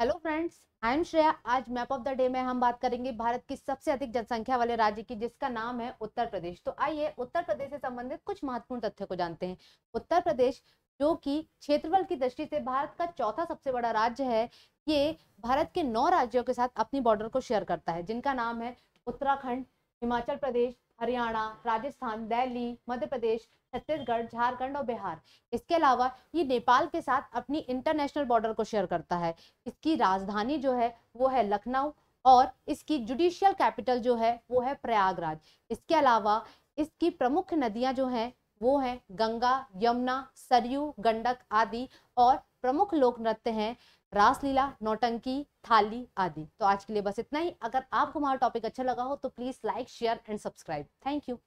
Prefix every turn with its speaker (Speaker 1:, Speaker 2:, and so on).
Speaker 1: hello friends I am Shreya आज map of the day में हम बात करेंगे भारत की सबसे अधिक जनसंख्या वाले राज्य की जिसका नाम है उत्तर प्रदेश तो आइए उत्तर प्रदेश से संबंधित कुछ महत्वपूर्ण तथ्य को जानते हैं उत्तर प्रदेश जो कि क्षेत्रफल की दृष्टि से भारत का चौथा सबसे बड़ा राज्य है ये भारत के नौ राज्यों के साथ अपनी बॉर्डर को शेयर करता है जिनका नाम है उत्तराखंड हिमाचल प्रदेश हरियाणा राजस्थान दिल्ली मध्य प्रदेश छत्तीसगढ़ झारखंड और बिहार इसके अलावा ये नेपाल के साथ अपनी इंटरनेशनल बॉर्डर को शेयर करता है इसकी राजधानी जो है वो है लखनऊ और इसकी जुडिशियल कैपिटल जो है वो है प्रयागराज इसके अलावा इसकी प्रमुख नदियां जो हैं वो हैं गंगा यमुना सरयू गंडक आदि और प्रमुख लोक नृत्य हैं रासलीला नौटंकी थाली आदि तो आज के लिए बस इतना ही अगर आपको हमारा टॉपिक अच्छा लगा हो तो please like share and subscribe thank you